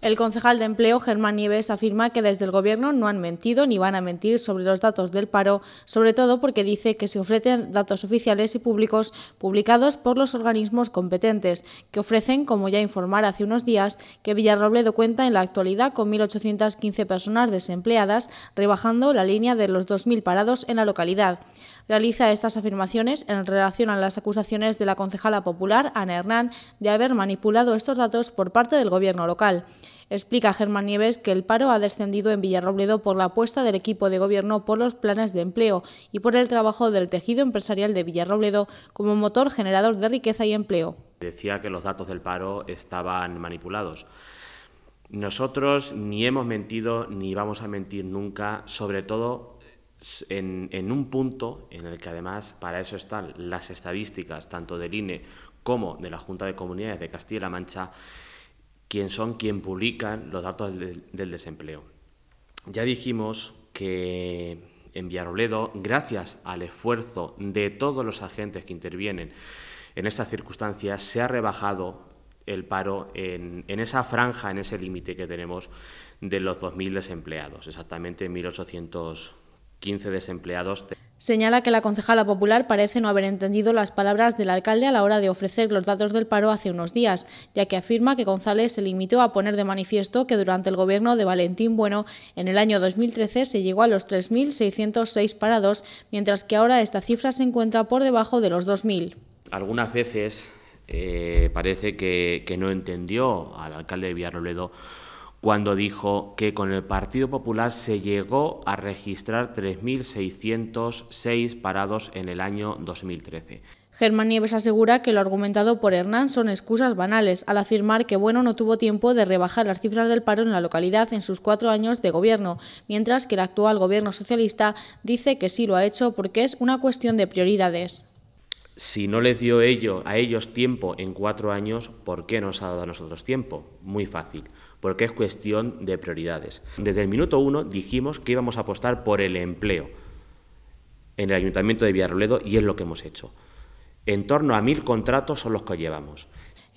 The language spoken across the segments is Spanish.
El concejal de empleo, Germán Nieves, afirma que desde el Gobierno no han mentido ni van a mentir sobre los datos del paro, sobre todo porque dice que se ofrecen datos oficiales y públicos publicados por los organismos competentes, que ofrecen, como ya informar hace unos días, que Villarrobledo cuenta en la actualidad con 1.815 personas desempleadas, rebajando la línea de los 2.000 parados en la localidad. Realiza estas afirmaciones en relación a las acusaciones de la concejala popular, Ana Hernán, de haber manipulado estos datos por parte del Gobierno local. Explica Germán Nieves que el paro ha descendido en Villarrobledo por la apuesta del equipo de gobierno por los planes de empleo y por el trabajo del tejido empresarial de Villarrobledo como motor generador de riqueza y empleo. Decía que los datos del paro estaban manipulados. Nosotros ni hemos mentido ni vamos a mentir nunca, sobre todo en, un punto en el que además para eso están las estadísticas tanto del INE como de la Junta de Comunidades de Castilla-La Mancha quién son quienes publican los datos del, desempleo. Ya dijimos que en Villarobledo, gracias al esfuerzo de todos los agentes que intervienen en estas circunstancias, se ha rebajado el paro en, en esa franja, en ese límite que tenemos de los 2.000 desempleados, exactamente 1.800 15 desempleados. Señala que la concejala popular parece no haber entendido las palabras del alcalde a la hora de ofrecer los datos del paro hace unos días, ya que afirma que González se limitó a poner de manifiesto que durante el gobierno de Valentín Bueno, en el año 2013 se llegó a los 3.606 parados, mientras que ahora esta cifra se encuentra por debajo de los 2.000. Algunas veces eh, parece que, que no entendió al alcalde de Villarrobledo cuando dijo que con el Partido Popular se llegó a registrar 3.606 parados en el año 2013. Germán Nieves asegura que lo argumentado por Hernán son excusas banales, al afirmar que Bueno no tuvo tiempo de rebajar las cifras del paro en la localidad en sus cuatro años de gobierno, mientras que el actual gobierno socialista dice que sí lo ha hecho porque es una cuestión de prioridades. Si no les dio ello, a ellos tiempo en cuatro años, ¿por qué nos ha dado a nosotros tiempo? Muy fácil porque es cuestión de prioridades. Desde el minuto uno dijimos que íbamos a apostar por el empleo en el Ayuntamiento de Villarroledo y es lo que hemos hecho. En torno a mil contratos son los que llevamos.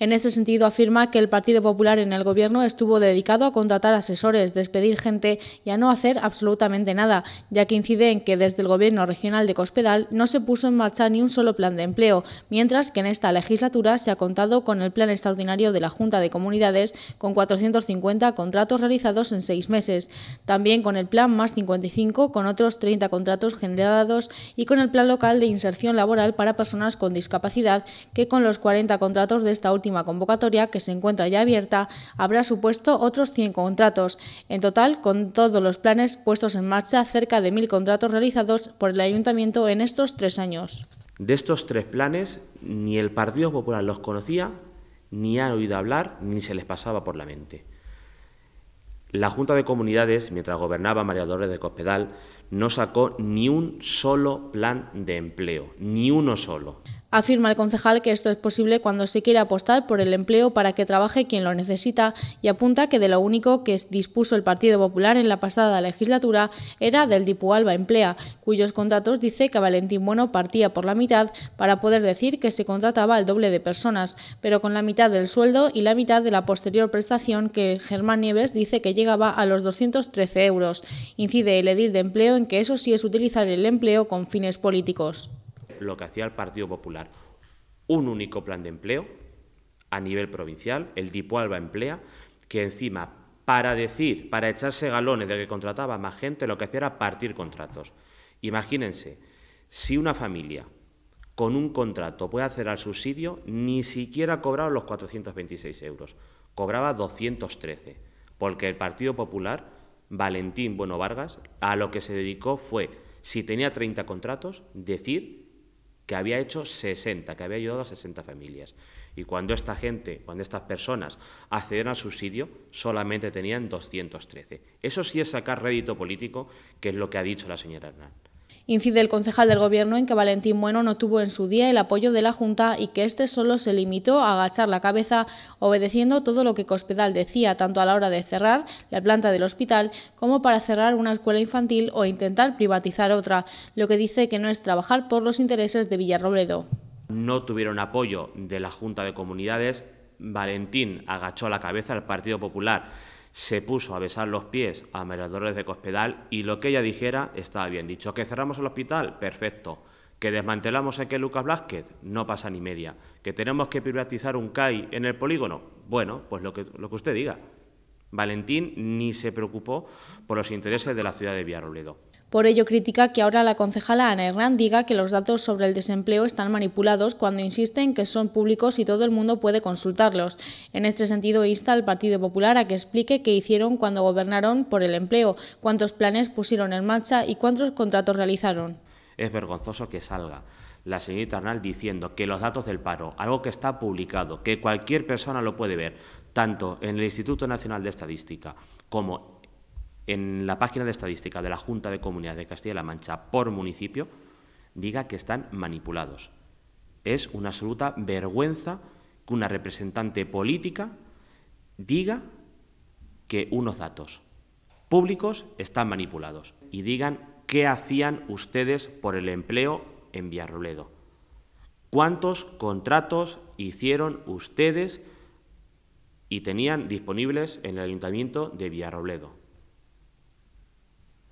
En ese sentido, afirma que el Partido Popular en el Gobierno estuvo dedicado a contratar asesores, despedir gente y a no hacer absolutamente nada, ya que incide en que desde el Gobierno regional de Cospedal no se puso en marcha ni un solo plan de empleo, mientras que en esta legislatura se ha contado con el plan extraordinario de la Junta de Comunidades con 450 contratos realizados en seis meses, también con el plan más 55 con otros 30 contratos generados y con el plan local de inserción laboral para personas con discapacidad que con los 40 contratos de esta última convocatoria, que se encuentra ya abierta, habrá supuesto otros 100 contratos. En total, con todos los planes puestos en marcha, cerca de 1.000 contratos realizados por el Ayuntamiento en estos tres años. De estos tres planes, ni el Partido Popular los conocía, ni han oído hablar, ni se les pasaba por la mente. La Junta de Comunidades, mientras gobernaba María Dolores de Cospedal, no sacó ni un solo plan de empleo, ni uno solo. Afirma el concejal que esto es posible cuando se quiere apostar por el empleo para que trabaje quien lo necesita y apunta que de lo único que dispuso el Partido Popular en la pasada legislatura era del Alba Emplea, cuyos contratos dice que Valentín Bueno partía por la mitad para poder decir que se contrataba al doble de personas, pero con la mitad del sueldo y la mitad de la posterior prestación que Germán Nieves dice que llegaba a los 213 euros. Incide el edil de empleo en que eso sí es utilizar el empleo con fines políticos lo que hacía el Partido Popular. Un único plan de empleo a nivel provincial, el Dipualba Emplea, que encima, para decir, para echarse galones de que contrataba más gente, lo que hacía era partir contratos. Imagínense, si una familia con un contrato puede hacer al subsidio, ni siquiera cobraba los 426 euros, cobraba 213, porque el Partido Popular, Valentín Bueno Vargas, a lo que se dedicó fue, si tenía 30 contratos, decir que había hecho 60, que había ayudado a 60 familias. Y cuando esta gente, cuando estas personas accedieron al subsidio, solamente tenían 213. Eso sí es sacar rédito político, que es lo que ha dicho la señora Hernán. Incide el concejal del Gobierno en que Valentín Bueno no tuvo en su día el apoyo de la Junta y que éste solo se limitó a agachar la cabeza, obedeciendo todo lo que Cospedal decía, tanto a la hora de cerrar la planta del hospital como para cerrar una escuela infantil o intentar privatizar otra, lo que dice que no es trabajar por los intereses de Villarrobledo. No tuvieron apoyo de la Junta de Comunidades. Valentín agachó la cabeza al Partido Popular se puso a besar los pies a María de Cospedal y lo que ella dijera estaba bien dicho. Que cerramos el hospital, perfecto. Que desmantelamos que Lucas Blázquez, no pasa ni media. Que tenemos que privatizar un CAI en el polígono, bueno, pues lo que, lo que usted diga. Valentín ni se preocupó por los intereses de la ciudad de Villarrobledo. Por ello critica que ahora la concejala Ana Hernán diga que los datos sobre el desempleo están manipulados cuando insisten que son públicos y todo el mundo puede consultarlos. En este sentido insta al Partido Popular a que explique qué hicieron cuando gobernaron por el empleo, cuántos planes pusieron en marcha y cuántos contratos realizaron. Es vergonzoso que salga la señorita Arnal diciendo que los datos del paro, algo que está publicado, que cualquier persona lo puede ver, tanto en el Instituto Nacional de Estadística como en la página de estadística de la Junta de Comunidad de Castilla-La Mancha por municipio diga que están manipulados. Es una absoluta vergüenza que una representante política diga que unos datos públicos están manipulados y digan qué hacían ustedes por el empleo en Villarrobledo. ¿Cuántos contratos hicieron ustedes y tenían disponibles en el ayuntamiento de Villarrobledo?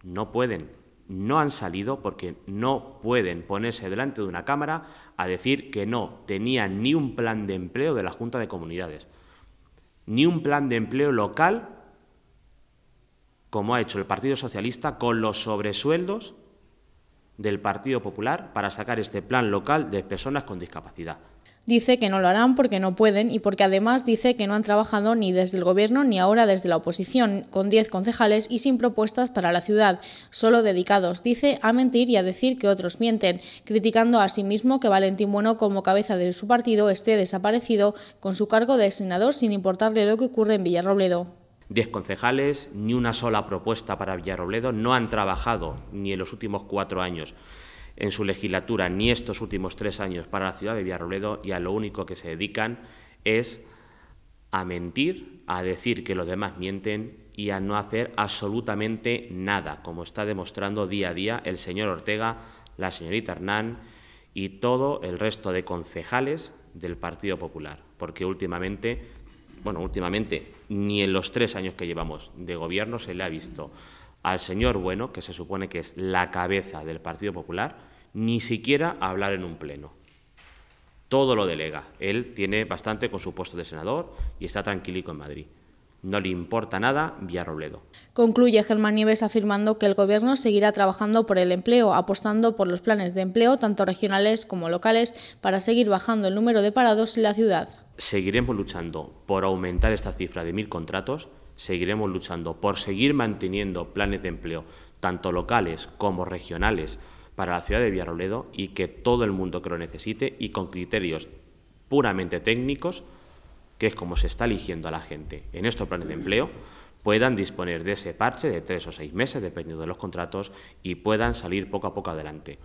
No pueden, no han salido porque no pueden ponerse delante de una cámara a decir que no tenían ni un plan de empleo de la Junta de Comunidades, ni un plan de empleo local, como ha hecho el Partido Socialista con los sobresueldos del Partido Popular para sacar este plan local de personas con discapacidad dice que no lo harán porque no pueden y porque además dice que no han trabajado ni desde el gobierno ni ahora desde la oposición, con 10 concejales y sin propuestas para la ciudad, solo dedicados, dice, a mentir y a decir que otros mienten, criticando a sí mismo que Valentín Bueno como cabeza de su partido esté desaparecido con su cargo de senador sin importarle lo que ocurre en Villarrobledo. Diez concejales, ni una sola propuesta para Villarrobledo, no han trabajado ni en los últimos cuatro años en su legislatura ni estos últimos tres años para la ciudad de Villarrobledo y a lo único que se dedican es a mentir, a decir que los demás mienten y a no hacer absolutamente nada, como está demostrando día a día el señor Ortega, la señorita Hernán y todo el resto de concejales del Partido Popular, porque últimamente, bueno, últimamente, ni en los tres años que llevamos de gobierno se le ha visto al señor Bueno, que se supone que es la cabeza del Partido Popular, ni siquiera hablar en un pleno. Todo lo delega. Él tiene bastante con su puesto de senador y está tranquilico en Madrid. No le importa nada Villarrobledo. Concluye Germán Nieves afirmando que el Gobierno seguirá trabajando por el empleo, apostando por los planes de empleo, tanto regionales como locales, para seguir bajando el número de parados en la ciudad. Seguiremos luchando por aumentar esta cifra de mil contratos seguiremos luchando por seguir manteniendo planes de empleo, tanto locales como regionales, para la ciudad de Villarroledo y que todo el mundo que lo necesite y con criterios puramente técnicos, que es como se está eligiendo a la gente en estos planes de empleo, puedan disponer de ese parche de tres o seis meses, dependiendo de los contratos, y puedan salir poco a poco adelante.